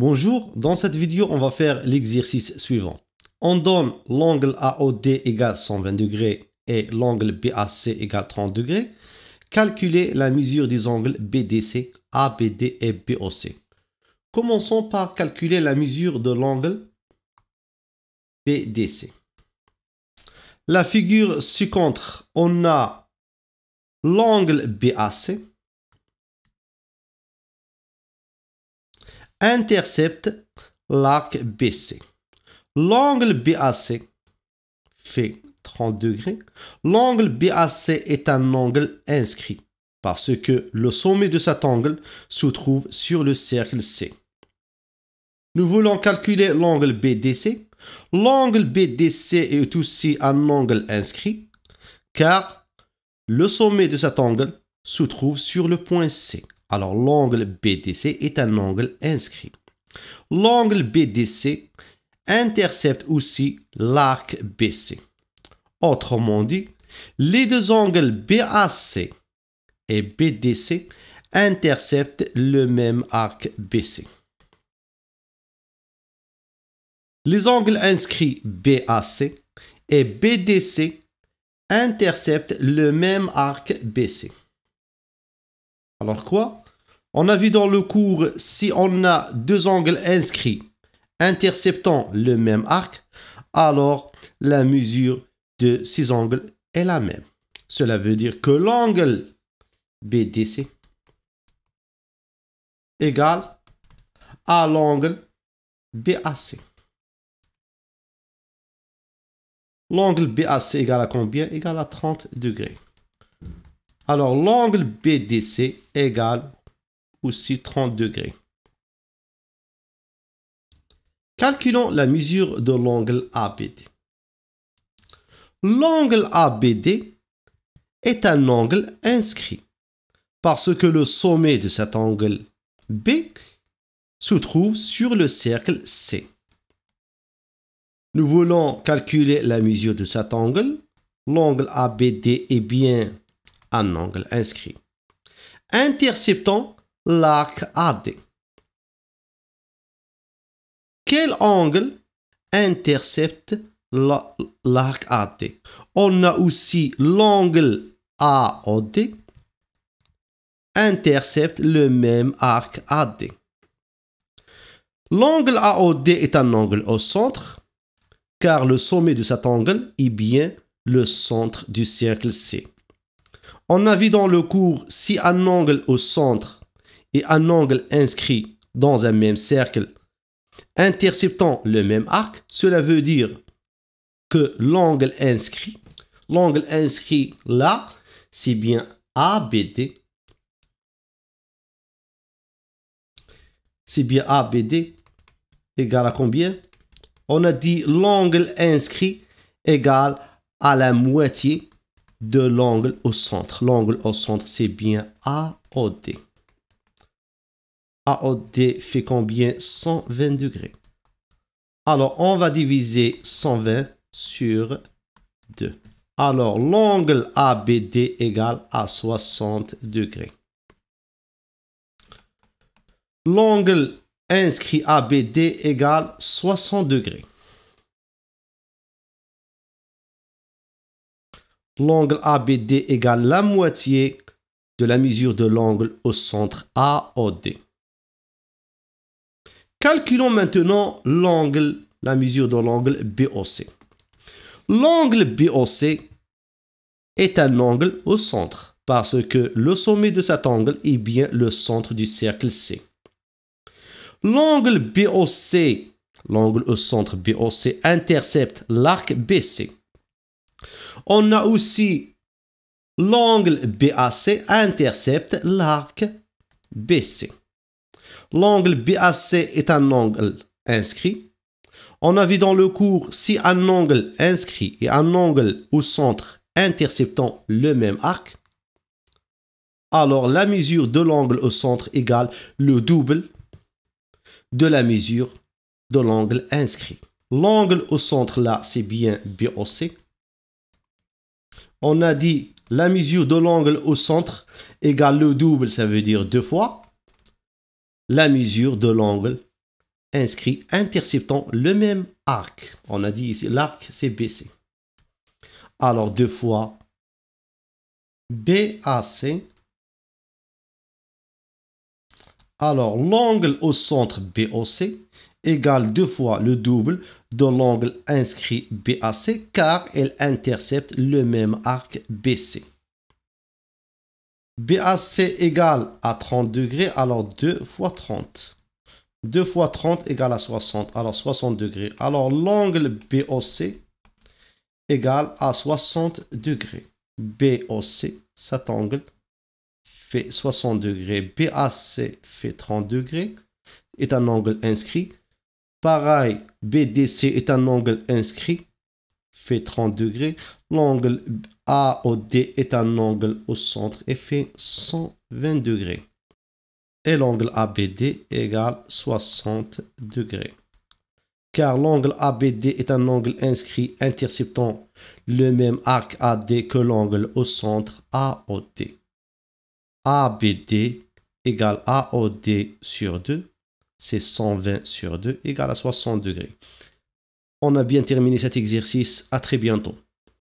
Bonjour, dans cette vidéo, on va faire l'exercice suivant. On donne l'angle AOD égale 120 degrés et l'angle BAC égale 30 degrés. Calculer la mesure des angles BDC, ABD et BOC. Commençons par calculer la mesure de l'angle BDC. La figure ci-contre, on a l'angle BAC intercepte l'arc BC. L'angle BAC fait 30 degrés. L'angle BAC est un angle inscrit parce que le sommet de cet angle se trouve sur le cercle C. Nous voulons calculer l'angle BDC. L'angle BDC est aussi un angle inscrit car le sommet de cet angle se trouve sur le point C. Alors l'angle BDC est un angle inscrit. L'angle BDC intercepte aussi l'arc BC. Autrement dit, les deux angles BAC et BDC interceptent le même arc BC. Les angles inscrits BAC et BDC interceptent le même arc BC. Alors quoi on a vu dans le cours, si on a deux angles inscrits interceptant le même arc, alors la mesure de ces angles est la même. Cela veut dire que l'angle BDC égale à l'angle BAC. L'angle BAC égale à combien Égale à 30 degrés. Alors l'angle BDC égale aussi 30 degrés. Calculons la mesure de l'angle ABD. L'angle ABD est un angle inscrit parce que le sommet de cet angle B se trouve sur le cercle C. Nous voulons calculer la mesure de cet angle. L'angle ABD est bien un angle inscrit. Interceptons l'arc AD. Quel angle intercepte l'arc AD On a aussi l'angle AOD intercepte le même arc AD. L'angle AOD est un angle au centre, car le sommet de cet angle est bien le centre du cercle C. On a vu dans le cours si un angle au centre et un angle inscrit dans un même cercle interceptant le même arc, cela veut dire que l'angle inscrit, l'angle inscrit là, c'est bien ABD. C'est bien ABD égale à combien On a dit l'angle inscrit égal à la moitié de l'angle au centre. L'angle au centre, c'est bien AOD. AOD fait combien 120 degrés. Alors, on va diviser 120 sur 2. Alors, l'angle ABD égale à 60 degrés. L'angle inscrit ABD égale 60 degrés. L'angle ABD égale la moitié de la mesure de l'angle au centre AOD. Calculons maintenant l'angle, la mesure de l'angle BOC. L'angle BOC est un angle au centre parce que le sommet de cet angle est bien le centre du cercle C. L'angle BOC, l'angle au centre BOC intercepte l'arc BC. On a aussi l'angle BAC intercepte l'arc BC. L'angle BAC est un angle inscrit. On a vu dans le cours, si un angle inscrit et un angle au centre interceptant le même arc, alors la mesure de l'angle au centre égale le double de la mesure de l'angle inscrit. L'angle au centre, là, c'est bien BOC. On a dit la mesure de l'angle au centre égale le double, ça veut dire deux fois la mesure de l'angle inscrit interceptant le même arc. On a dit ici l'arc c'est BC. Alors deux fois BAC. Alors l'angle au centre BOC égale deux fois le double de l'angle inscrit BAC car elle intercepte le même arc BC. BAC égale à 30 degrés, alors 2 fois 30. 2 fois 30 égale à 60, alors 60 degrés. Alors l'angle BOC égale à 60 degrés. BOC, cet angle, fait 60 degrés. BAC fait 30 degrés, est un angle inscrit. Pareil, BDC est un angle inscrit. 30 degrés. L'angle AOD est un angle au centre et fait 120 degrés. Et l'angle ABD égale 60 degrés. Car l'angle ABD est un angle inscrit interceptant le même arc AD que l'angle au centre AOD. ABD égale AOD sur 2, c'est 120 sur 2 égale à 60 degrés. On a bien terminé cet exercice. À très bientôt.